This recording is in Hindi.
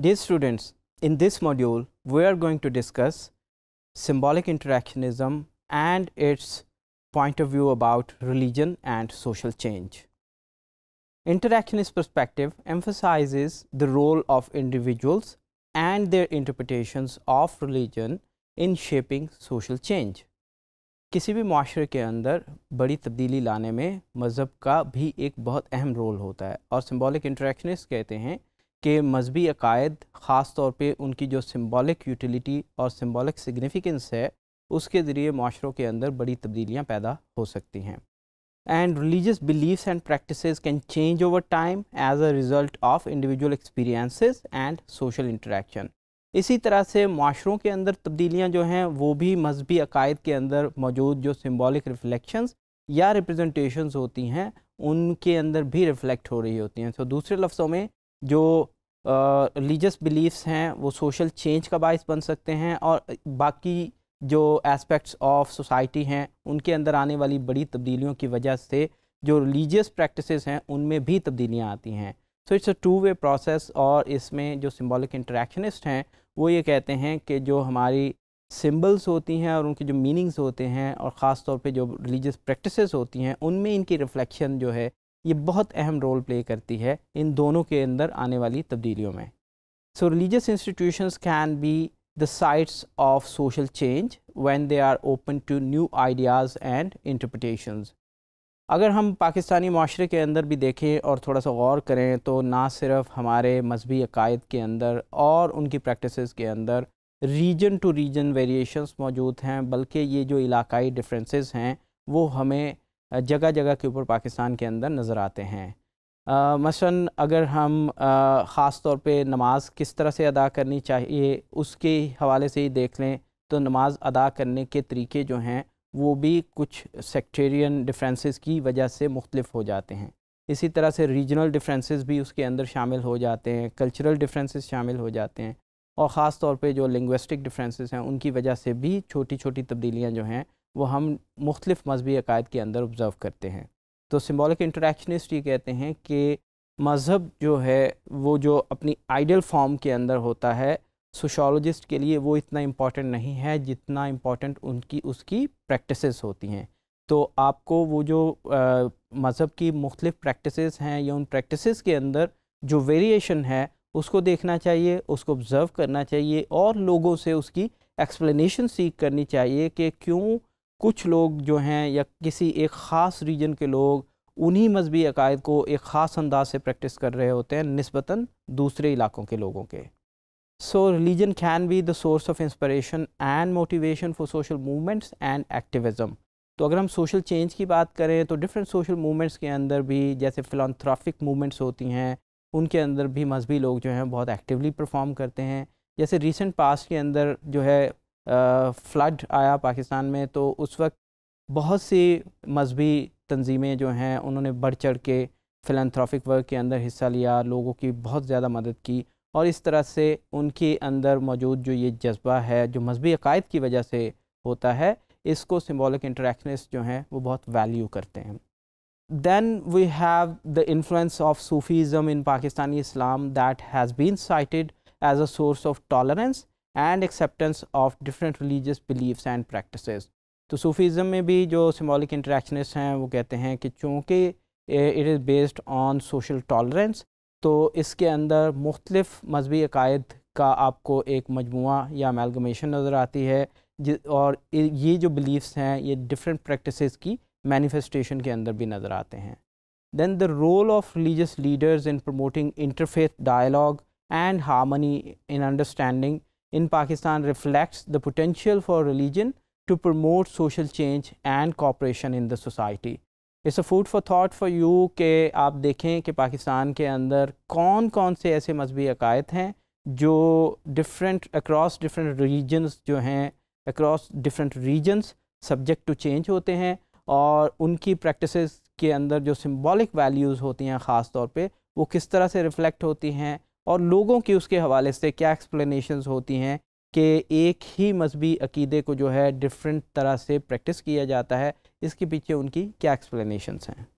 Dear students, in this module, we are going to discuss symbolic interactionism and its point of view about religion and social change. Interactionist perspective emphasizes the role of individuals and their interpretations of religion in shaping social change. किसी भी माशरे के अंदर बड़ी तब्दीली लाने में मज़हब का भी एक बहुत अहम रोल होता है और सिम्बॉलिक इंटरेक्शनिस्ट कहते हैं के मजहबी अकायद ख़ास तौर पर उनकी जो सिम्बॉलिक यूटिलिटी और सिम्बॉलिक सिग्निफिकेंस है उसके ज़रिए माशरों के अंदर बड़ी तब्दीलियाँ पैदा हो सकती हैं and religious belief and practice can change over time as a result of individual experiences and social interaction इसी तरह से माशरों के अंदर तब्दीलियाँ जो हैं वो भी मजहबी अकायद के अंदर मौजूद जो सिम्बॉलिक रिफ्लेक्शन या रिप्रजेंटेशन होती हैं उनके अंदर भी रिफ्लेक्ट हो रही होती हैं तो दूसरे लफ्ज़ों में जो रिलीजस बिलीफ्स हैं वो सोशल चेंज का बायस बन सकते हैं और बाकी जो एस्पेक्ट्स ऑफ सोसाइटी हैं उनके अंदर आने वाली बड़ी तब्दीलियों की वजह से जो रिलीजियस प्रैक्टिसेस हैं उनमें भी तब्दीलियाँ आती हैं so it's a two way process और इसमें जो सिम्बॉलिक इंटरेक्शनिस्ट हैं वो ये कहते हैं कि जो हमारी सिम्बल्स होती हैं और उनके जो मीनिंग्स होते हैं और ख़ास तौर जो रिलीजियस प्रैक्टिस होती हैं उनमें इनकी रिफ्लेक्शन जो है ये बहुत अहम रोल प्ले करती है इन दोनों के अंदर आने वाली तब्दीलियों में so religious institutions can be the sites of social change when they are open to new ideas and interpretations अगर हम पाकिस्तानी माशरे के अंदर भी देखें और थोड़ा सा गौर करें तो ना सिर्फ हमारे मजहबी अकायद के अंदर और उनकी प्रैक्टिस के अंदर रीजन टू रीजन वेरिएशंस मौजूद हैं बल्कि ये जो इलाकाई डिफरेंसेस हैं वो हमें जगह जगह के ऊपर पाकिस्तान के अंदर नज़र आते हैं मसन अगर हम ख़ास तौर पे नमाज किस तरह से अदा करनी चाहिए उसके हवाले से ही देख लें तो नमाज अदा करने के तरीके जो हैं वो भी कुछ सेक्टेरियन डिफरेंसेस की वजह से मुख्तलिफ हो जाते हैं इसी तरह से रीजनल डिफरेंसेस भी उसके अंदर शामिल हो जाते हैं कल्चरल डिफरेंसेस शामिल हो जाते हैं और ख़ास तौर पे जो लिंग्विस्टिक डिफरेंसेस हैं उनकी वजह से भी छोटी छोटी तब्दीलियाँ जो हैं वो हम मुख्तलिफ मजहबी अकायद के अंदर ऑब्ज़र्व करते हैं तो सिम्बॉलिक इंटरेक्शनिस्ट ये कहते हैं कि मज़हब जो है वो जो अपनी आइडियल फॉर्म के अंदर होता है सोशोलॉजिस्ट के लिए वो इतना इम्पॉर्टेंट नहीं है जितना इम्पॉर्टेंट उनकी उसकी प्रैक्टिस होती हैं तो आपको वो जो मज़हब की मुख्तलिफ प्रैक्टिस हैं या उन प्रैक्टिस के अंदर जो वेरिएशन है उसको देखना चाहिए उसको ऑब्ज़र्व करना चाहिए और लोगों से उसकी एक्सप्लेनेशन सीख करनी चाहिए कि क्यों कुछ लोग जो हैं या किसी एक ख़ास रीजन के लोग उन्हीं मजहबी अकायद को एक ख़ास अंदाज से प्रैक्टिस कर रहे होते हैं नस्बता दूसरे इलाकों के लोगों के so religion can be the source of inspiration and motivation for social movements and activism तो अगर हम सोशल चेंज की बात करें तो डिफरेंट सोशल मूवमेंट्स के अंदर भी जैसे फिलानथ्राफिक मूवमेंट्स होती हैं उनके अंदर भी मजहबी लोग जो हैं बहुत एक्टिवली परफॉर्म करते हैं जैसे रिसेंट पास के अंदर जो है फ्लड आया पाकिस्तान में तो उस वक्त बहुत सी मजहबी तंजीमें जो हैं उन्होंने बढ़ चढ़ के फिलंथ्राफिक वर्क के अंदर हिस्सा लिया लोगों की बहुत ज़्यादा मदद की और इस तरह से उनके अंदर मौजूद जो ये जज्बा है जो मजहबी अकायद की वजह से होता है इसको सिम्बोलिक इंटरेक्शनस जो हैं वो बहुत वैल्यू करते हैं then we have the influence of Sufism in Pakistani Islam that has been cited as a source of tolerance and acceptance of different religious beliefs and practices तो सूफीज़म में भी जो सिम्बॉलिक इंटरेक्शनिस्ट हैं वो कहते हैं कि चूँकि it is based on social tolerance तो इसके अंदर मुख्तलिफ मजहबी अकायद का आपको एक मजमु या मेलगमेशन नज़र आती है और ये जो बिलीफ्स हैं ये डिफरेंट प्रैक्टिस की मैनिफेस्टेशन के अंदर भी नज़र आते हैं then the role of religious leaders in promoting interfaith dialogue and harmony in understanding in Pakistan reflects the potential for religion to promote social change and cooperation in the society. It's a food for thought for you के आप देखें कि पाकिस्तान के अंदर कौन कौन से ऐसे मजहबी अकायद हैं जो different across different regions जो हैं across different regions subject to change होते हैं और उनकी practices के अंदर जो symbolic values होती हैं ख़ास तौर पर वो किस तरह से reflect होती हैं और लोगों की उसके हवाले से क्या एक्सप्लेनेशंस होती हैं कि एक ही मजहबी अकीदे को जो है डिफरेंट तरह से प्रैक्टिस किया जाता है इसके पीछे उनकी क्या एक्सप्लेनेशंस हैं